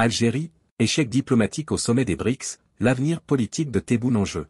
Algérie, échec diplomatique au sommet des BRICS, l'avenir politique de Tebboune en jeu.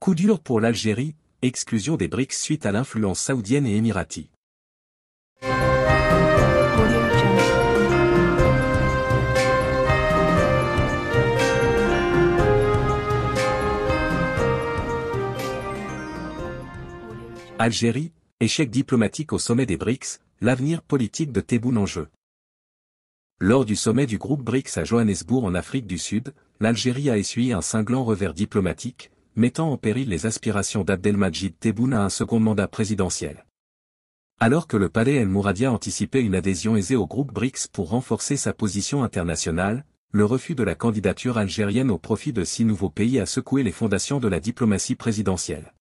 Coup dur pour l'Algérie, exclusion des BRICS suite à l'influence saoudienne et émiratie. Algérie, échec diplomatique au sommet des BRICS, l'avenir politique de Tebboune en jeu. Lors du sommet du groupe BRICS à Johannesburg en Afrique du Sud, l'Algérie a essuyé un cinglant revers diplomatique, mettant en péril les aspirations d'Abdelmajid Tebboune à un second mandat présidentiel. Alors que le palais El Mouradia anticipait une adhésion aisée au groupe BRICS pour renforcer sa position internationale, le refus de la candidature algérienne au profit de six nouveaux pays a secoué les fondations de la diplomatie présidentielle.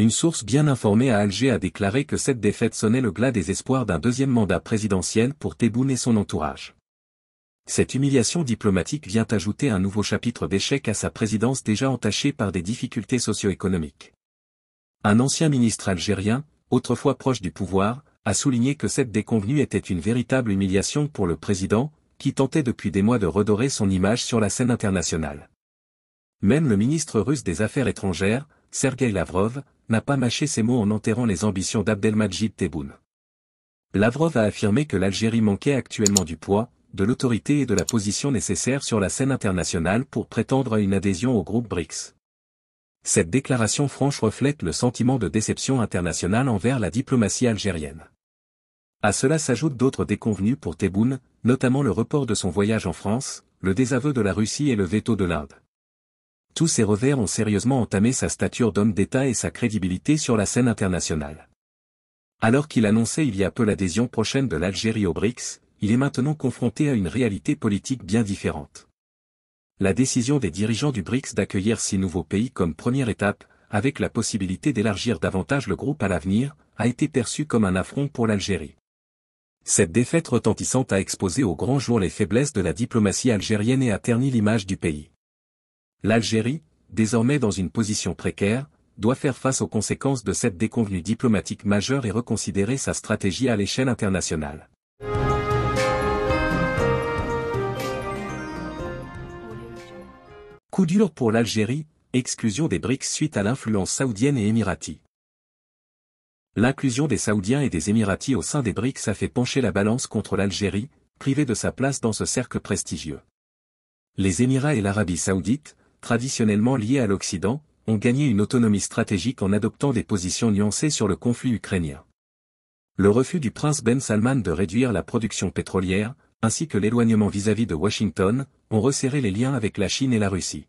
Une source bien informée à Alger a déclaré que cette défaite sonnait le glas des espoirs d'un deuxième mandat présidentiel pour Tebboune et son entourage. Cette humiliation diplomatique vient ajouter un nouveau chapitre d'échec à sa présidence déjà entachée par des difficultés socio-économiques. Un ancien ministre algérien, autrefois proche du pouvoir, a souligné que cette déconvenue était une véritable humiliation pour le président, qui tentait depuis des mois de redorer son image sur la scène internationale. Même le ministre russe des Affaires étrangères, Sergei Lavrov, n'a pas mâché ses mots en enterrant les ambitions d'Abdelmajid Tebboune. Lavrov a affirmé que l'Algérie manquait actuellement du poids, de l'autorité et de la position nécessaire sur la scène internationale pour prétendre à une adhésion au groupe BRICS. Cette déclaration franche reflète le sentiment de déception internationale envers la diplomatie algérienne. À cela s'ajoutent d'autres déconvenues pour Tebboune, notamment le report de son voyage en France, le désaveu de la Russie et le veto de l'Inde tous ces revers ont sérieusement entamé sa stature d'homme d'État et sa crédibilité sur la scène internationale. Alors qu'il annonçait il y a peu l'adhésion prochaine de l'Algérie au BRICS, il est maintenant confronté à une réalité politique bien différente. La décision des dirigeants du BRICS d'accueillir six nouveaux pays comme première étape, avec la possibilité d'élargir davantage le groupe à l'avenir, a été perçue comme un affront pour l'Algérie. Cette défaite retentissante a exposé au grand jour les faiblesses de la diplomatie algérienne et a terni l'image du pays. L'Algérie, désormais dans une position précaire, doit faire face aux conséquences de cette déconvenue diplomatique majeure et reconsidérer sa stratégie à l'échelle internationale. Coup dur pour l'Algérie, exclusion des BRICS suite à l'influence saoudienne et émiratie. L'inclusion des Saoudiens et des Émiratis au sein des BRICS a fait pencher la balance contre l'Algérie, privée de sa place dans ce cercle prestigieux. Les Émirats et l'Arabie saoudite, traditionnellement liés à l'Occident, ont gagné une autonomie stratégique en adoptant des positions nuancées sur le conflit ukrainien. Le refus du prince Ben Salman de réduire la production pétrolière, ainsi que l'éloignement vis-à-vis de Washington, ont resserré les liens avec la Chine et la Russie.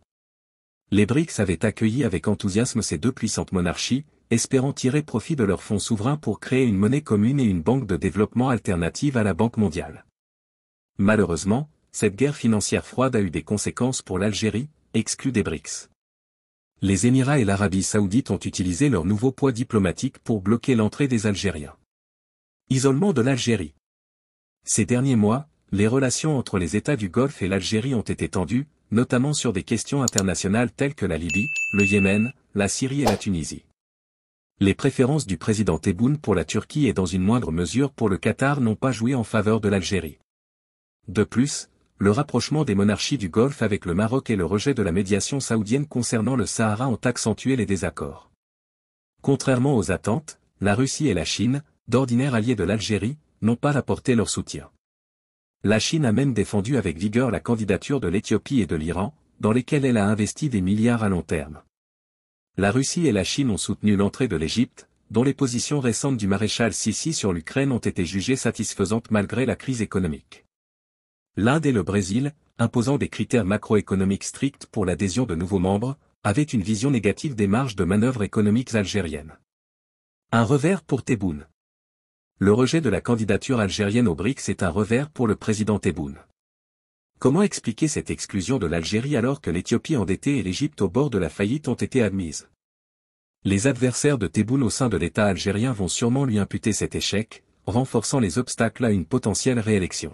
Les BRICS avaient accueilli avec enthousiasme ces deux puissantes monarchies, espérant tirer profit de leurs fonds souverains pour créer une monnaie commune et une banque de développement alternative à la Banque mondiale. Malheureusement, cette guerre financière froide a eu des conséquences pour l'Algérie, exclus des BRICS. Les Émirats et l'Arabie saoudite ont utilisé leur nouveau poids diplomatique pour bloquer l'entrée des Algériens. Isolement de l'Algérie. Ces derniers mois, les relations entre les États du Golfe et l'Algérie ont été tendues, notamment sur des questions internationales telles que la Libye, le Yémen, la Syrie et la Tunisie. Les préférences du président Tebboune pour la Turquie et dans une moindre mesure pour le Qatar n'ont pas joué en faveur de l'Algérie. De plus, le rapprochement des monarchies du Golfe avec le Maroc et le rejet de la médiation saoudienne concernant le Sahara ont accentué les désaccords. Contrairement aux attentes, la Russie et la Chine, d'ordinaire alliés de l'Algérie, n'ont pas apporté leur soutien. La Chine a même défendu avec vigueur la candidature de l'Éthiopie et de l'Iran, dans lesquels elle a investi des milliards à long terme. La Russie et la Chine ont soutenu l'entrée de l'Égypte, dont les positions récentes du maréchal Sisi sur l'Ukraine ont été jugées satisfaisantes malgré la crise économique. L'Inde et le Brésil, imposant des critères macroéconomiques stricts pour l'adhésion de nouveaux membres, avaient une vision négative des marges de manœuvre économiques algériennes. Un revers pour Tebboune. Le rejet de la candidature algérienne au BRICS est un revers pour le président Tebboune. Comment expliquer cette exclusion de l'Algérie alors que l'Éthiopie endettée et l'Égypte au bord de la faillite ont été admises Les adversaires de Tebboune au sein de l'État algérien vont sûrement lui imputer cet échec, renforçant les obstacles à une potentielle réélection.